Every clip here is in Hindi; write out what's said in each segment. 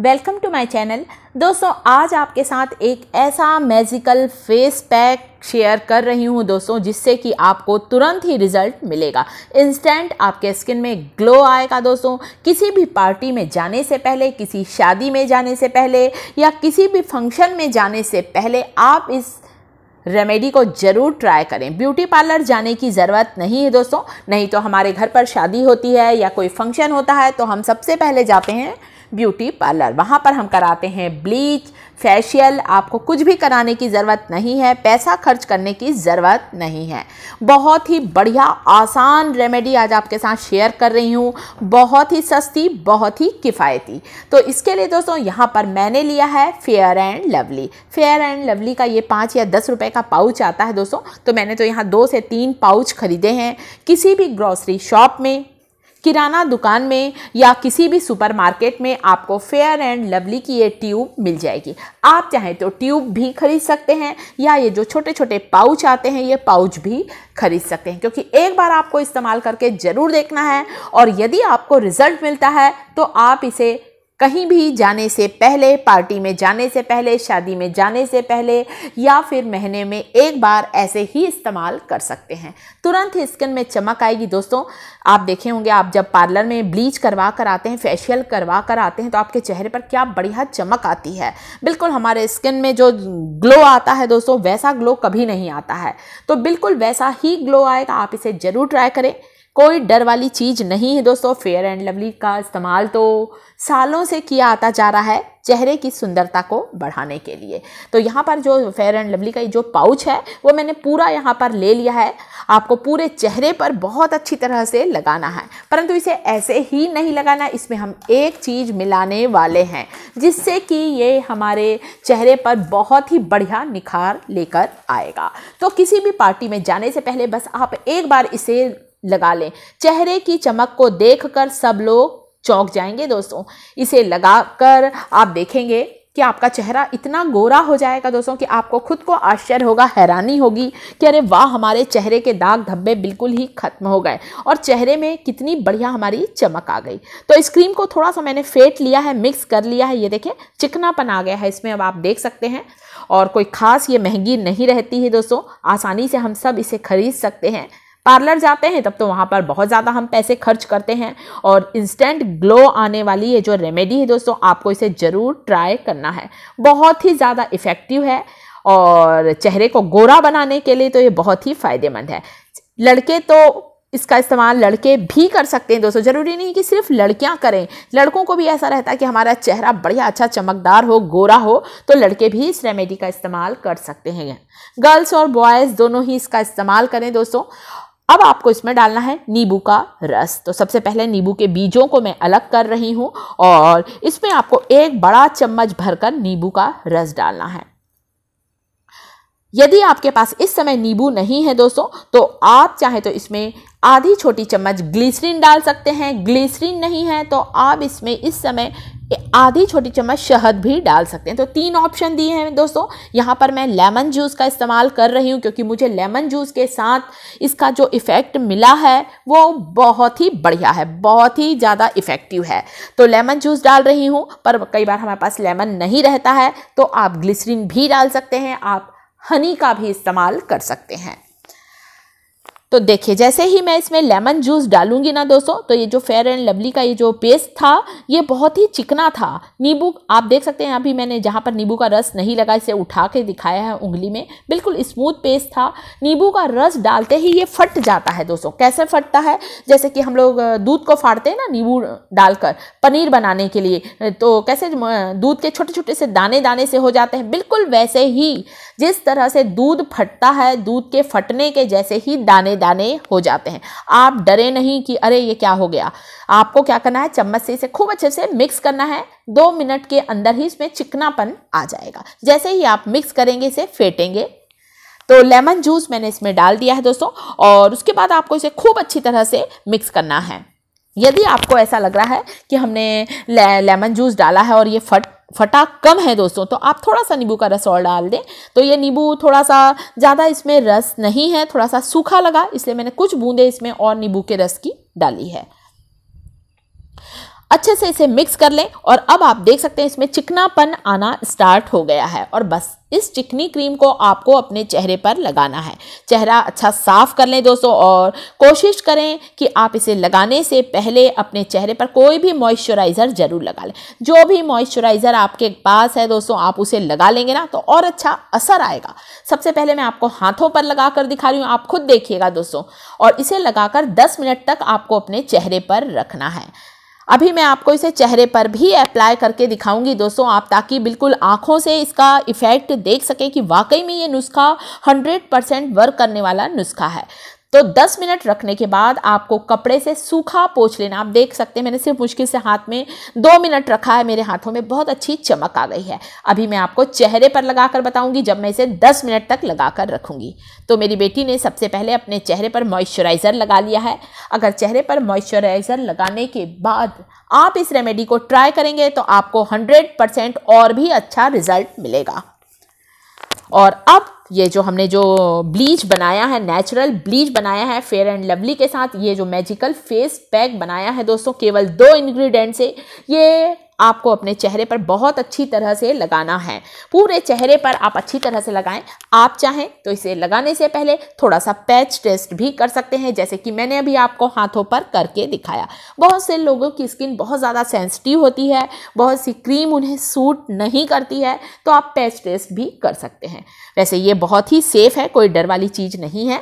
वेलकम टू माय चैनल दोस्तों आज आपके साथ एक ऐसा मैजिकल फेस पैक शेयर कर रही हूँ दोस्तों जिससे कि आपको तुरंत ही रिजल्ट मिलेगा इंस्टेंट आपके स्किन में ग्लो आएगा दोस्तों किसी भी पार्टी में जाने से पहले किसी शादी में जाने से पहले या किसी भी फंक्शन में जाने से पहले आप इस रेमेडी को ज़रूर ट्राई करें ब्यूटी पार्लर जाने की ज़रूरत नहीं है दोस्तों नहीं तो हमारे घर पर शादी होती है या कोई फंक्शन होता है तो हम सबसे पहले जाते हैं ब्यूटी पार्लर वहाँ पर हम कराते हैं ब्लीच फेशियल आपको कुछ भी कराने की ज़रूरत नहीं है पैसा खर्च करने की ज़रूरत नहीं है बहुत ही बढ़िया आसान रेमेडी आज आपके साथ शेयर कर रही हूँ बहुत ही सस्ती बहुत ही किफ़ायती तो इसके लिए दोस्तों यहाँ पर मैंने लिया है Fair and Lovely Fair and Lovely का ये पाँच या दस रुपये का पाउच आता है दोस्तों तो मैंने तो यहाँ दो से तीन पाउच ख़रीदे हैं किसी भी ग्रॉसरी शॉप में किराना दुकान में या किसी भी सुपरमार्केट में आपको फेयर एंड लवली की ये ट्यूब मिल जाएगी आप चाहें तो ट्यूब भी खरीद सकते हैं या ये जो छोटे छोटे पाउच आते हैं ये पाउच भी खरीद सकते हैं क्योंकि एक बार आपको इस्तेमाल करके ज़रूर देखना है और यदि आपको रिज़ल्ट मिलता है तो आप इसे कहीं भी जाने से पहले पार्टी में जाने से पहले शादी में जाने से पहले या फिर महीने में एक बार ऐसे ही इस्तेमाल कर सकते हैं तुरंत ही स्किन में चमक आएगी दोस्तों आप देखे होंगे आप जब पार्लर में ब्लीच करवा कर आते हैं फेशियल करवा कर आते हैं तो आपके चेहरे पर क्या बढ़िया चमक आती है बिल्कुल हमारे स्किन में जो ग्लो आता है दोस्तों वैसा ग्लो कभी नहीं आता है तो बिल्कुल वैसा ही ग्लो आएगा आप इसे ज़रूर ट्राई करें कोई डर वाली चीज़ नहीं है दोस्तों फेयर एंड लवली का इस्तेमाल तो सालों से किया आता जा रहा है चेहरे की सुंदरता को बढ़ाने के लिए तो यहाँ पर जो फेयर एंड लवली का जो पाउच है वो मैंने पूरा यहाँ पर ले लिया है आपको पूरे चेहरे पर बहुत अच्छी तरह से लगाना है परंतु इसे ऐसे ही नहीं लगाना इसमें हम एक चीज़ मिलाने वाले हैं जिससे कि ये हमारे चेहरे पर बहुत ही बढ़िया निखार लेकर आएगा तो किसी भी पार्टी में जाने से पहले बस आप एक बार इसे लगा लें चेहरे की चमक को देखकर सब लोग चौंक जाएंगे दोस्तों इसे लगाकर आप देखेंगे कि आपका चेहरा इतना गोरा हो जाएगा दोस्तों कि आपको खुद को आश्चर्य होगा हैरानी होगी कि अरे वाह हमारे चेहरे के दाग धब्बे बिल्कुल ही खत्म हो गए और चेहरे में कितनी बढ़िया हमारी चमक आ गई तो इस क्रीम को थोड़ा सा मैंने फेट लिया है मिक्स कर लिया है ये देखें चिकनापन आ गया है इसमें अब आप देख सकते हैं और कोई ख़ास ये महंगी नहीं रहती है दोस्तों आसानी से हम सब इसे खरीद सकते हैं पार्लर जाते हैं तब तो वहाँ पर बहुत ज़्यादा हम पैसे खर्च करते हैं और इंस्टेंट ग्लो आने वाली ये जो रेमेडी है दोस्तों आपको इसे ज़रूर ट्राई करना है बहुत ही ज़्यादा इफ़ेक्टिव है और चेहरे को गोरा बनाने के लिए तो ये बहुत ही फ़ायदेमंद है लड़के तो इसका इस्तेमाल लड़के भी कर सकते हैं दोस्तों ज़रूरी नहीं कि सिर्फ लड़कियां करें लड़कों को भी ऐसा रहता है कि हमारा चेहरा बढ़िया अच्छा चमकदार हो गोरा हो तो लड़के भी इस रेमेडी का इस्तेमाल कर सकते हैं गर्ल्स और बॉयज़ दोनों ही इसका इस्तेमाल करें दोस्तों अब आपको इसमें डालना है नींबू का रस तो सबसे पहले नींबू के बीजों को मैं अलग कर रही हूँ और इसमें आपको एक बड़ा चम्मच भरकर नींबू का रस डालना है यदि आपके पास इस समय नींबू नहीं है दोस्तों तो आप चाहे तो इसमें आधी छोटी चम्मच ग्लिसरीन डाल सकते हैं ग्लिसरीन नहीं है तो आप इसमें इस समय आधी छोटी चम्मच शहद भी डाल सकते हैं तो तीन ऑप्शन दिए हैं दोस्तों यहाँ पर मैं लेमन जूस का इस्तेमाल कर रही हूँ क्योंकि मुझे लेमन जूस के साथ इसका जो इफ़ेक्ट मिला है वो बहुत ही बढ़िया है बहुत ही ज़्यादा इफ़ेक्टिव है तो लेमन जूस डाल रही हूँ पर कई बार हमारे पास लेमन नहीं रहता है तो आप ग्लिसरीन भी डाल सकते हैं आप हनी का भी इस्तेमाल कर सकते हैं तो देखिए जैसे ही मैं इसमें लेमन जूस डालूंगी ना दोस्तों तो ये जो फेयर एंड लवली का ये जो पेस्ट था ये बहुत ही चिकना था नींबू आप देख सकते हैं अभी मैंने जहाँ पर नींबू का रस नहीं लगा इसे उठा के दिखाया है उंगली में बिल्कुल स्मूथ पेस्ट था नींबू का रस डालते ही ये फट जाता है दोस्तों कैसे फटता है जैसे कि हम लोग दूध को फाड़ते हैं ना नींबू डालकर पनीर बनाने के लिए तो कैसे दूध के छोटे छोटे से दाने दाने से हो जाते हैं बिल्कुल वैसे ही जिस तरह से दूध फटता है दूध के फटने के जैसे ही दाने दाने हो जाते हैं आप डरे नहीं कि अरे ये क्या हो गया आपको क्या करना है चम्मच से इसे खूब अच्छे से मिक्स करना है दो मिनट के अंदर ही इसमें चिकनापन आ जाएगा जैसे ही आप मिक्स करेंगे इसे फेटेंगे तो लेमन जूस मैंने इसमें डाल दिया है दोस्तों और उसके बाद आपको इसे खूब अच्छी तरह से मिक्स करना है यदि आपको ऐसा लग रहा है कि हमने ले, लेमन जूस डाला है और ये फट फटाक कम है दोस्तों तो आप थोड़ा सा नींबू का रस और डाल दें तो ये नींबू थोड़ा सा ज़्यादा इसमें रस नहीं है थोड़ा सा सूखा लगा इसलिए मैंने कुछ बूंदे इसमें और नींबू के रस की डाली है अच्छे से इसे मिक्स कर लें और अब आप देख सकते हैं इसमें चिकनापन आना स्टार्ट हो गया है और बस इस चिकनी क्रीम को आपको अपने चेहरे पर लगाना है चेहरा अच्छा साफ कर लें दोस्तों और कोशिश करें कि आप इसे लगाने से पहले अपने चेहरे पर कोई भी मॉइस्चराइज़र ज़रूर लगा लें जो भी मॉइस्चराइज़र आपके पास है दोस्तों आप उसे लगा लेंगे ना तो और अच्छा असर आएगा सबसे पहले मैं आपको हाथों पर लगा कर दिखा रही हूँ आप खुद देखिएगा दोस्तों और इसे लगाकर दस मिनट तक आपको अपने चेहरे पर रखना है अभी मैं आपको इसे चेहरे पर भी अप्लाई करके दिखाऊंगी दोस्तों आप ताकि बिल्कुल आंखों से इसका इफ़ेक्ट देख सकें कि वाकई में ये नुस्खा 100 परसेंट वर्क करने वाला नुस्खा है तो 10 मिनट रखने के बाद आपको कपड़े से सूखा पोछ लेना आप देख सकते हैं मैंने सिर्फ मुश्किल से हाथ में दो मिनट रखा है मेरे हाथों में बहुत अच्छी चमक आ गई है अभी मैं आपको चेहरे पर लगा कर बताऊंगी जब मैं इसे 10 मिनट तक लगा कर रखूंगी तो मेरी बेटी ने सबसे पहले अपने चेहरे पर मॉइस्चराइज़र लगा लिया है अगर चेहरे पर मॉइस्चराइज़र लगाने के बाद आप इस रेमेडी को ट्राई करेंगे तो आपको हंड्रेड और भी अच्छा रिजल्ट मिलेगा और अब ये जो हमने जो ब्लीच बनाया है नेचुरल ब्लीच बनाया है फेयर एंड लवली के साथ ये जो मैजिकल फेस पैक बनाया है दोस्तों केवल दो इंग्रेडिएंट से ये आपको अपने चेहरे पर बहुत अच्छी तरह से लगाना है पूरे चेहरे पर आप अच्छी तरह से लगाएं आप चाहें तो इसे लगाने से पहले थोड़ा सा पैच टेस्ट भी कर सकते हैं जैसे कि मैंने अभी आपको हाथों पर करके दिखाया बहुत से लोगों की स्किन बहुत ज़्यादा सेंसिटिव होती है बहुत सी क्रीम उन्हें सूट नहीं करती है तो आप पैच टेस्ट भी कर सकते हैं वैसे ये बहुत ही सेफ़ है कोई डर वाली चीज़ नहीं है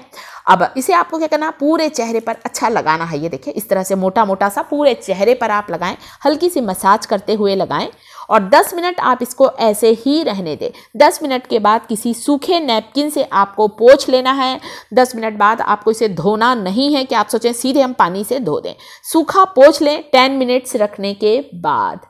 अब इसे आपको क्या करना पूरे चेहरे पर अच्छा लगाना है ये देखिए इस तरह से मोटा मोटा सा पूरे चेहरे पर आप लगाएं हल्की सी मसाज करते करते हुए लगाएं और 10 मिनट आप इसको ऐसे ही रहने दें 10 मिनट के बाद किसी सूखे नैपकिन से आपको पोछ लेना है 10 मिनट बाद आपको इसे धोना नहीं है कि आप सोचें सीधे हम पानी से धो दें सूखा पोछ लें 10 मिनट्स रखने के बाद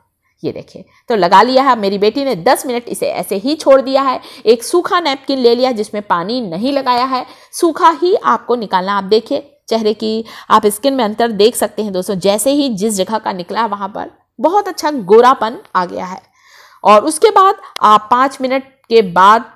ये देखें तो लगा लिया है मेरी बेटी ने 10 मिनट इसे ऐसे ही छोड़ दिया है एक सूखा नैपकिन ले लिया जिसमें पानी नहीं लगाया है सूखा ही आपको निकालना आप देखिए चेहरे की आप स्किन में अंतर देख सकते हैं दोस्तों जैसे ही जिस जगह का निकला वहाँ पर बहुत अच्छा गोरापन आ गया है और उसके बाद आप पाँच मिनट के बाद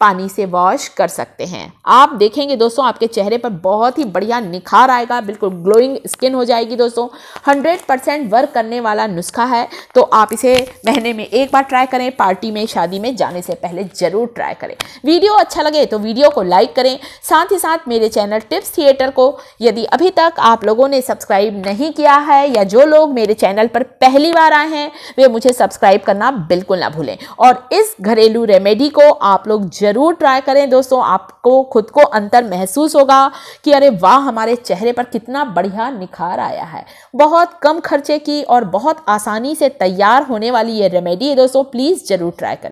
पानी से वॉश कर सकते हैं आप देखेंगे दोस्तों आपके चेहरे पर बहुत ही बढ़िया निखार आएगा बिल्कुल ग्लोइंग स्किन हो जाएगी दोस्तों 100 परसेंट वर्क करने वाला नुस्खा है तो आप इसे महीने में एक बार ट्राई करें पार्टी में शादी में जाने से पहले ज़रूर ट्राई करें वीडियो अच्छा लगे तो वीडियो को लाइक करें साथ ही साथ मेरे चैनल टिप्स थिएटर को यदि अभी तक आप लोगों ने सब्सक्राइब नहीं किया है या जो लोग मेरे चैनल पर पहली बार आए हैं वे मुझे सब्सक्राइब करना बिल्कुल ना भूलें और इस घरेलू रेमेडी को आप लोग ज़रूर ट्राई करें दोस्तों आपको खुद को अंतर महसूस होगा कि अरे वाह हमारे चेहरे पर कितना बढ़िया निखार आया है बहुत कम खर्चे की और बहुत आसानी से तैयार होने वाली ये रेमेडी है दोस्तों प्लीज़ ज़रूर ट्राई करें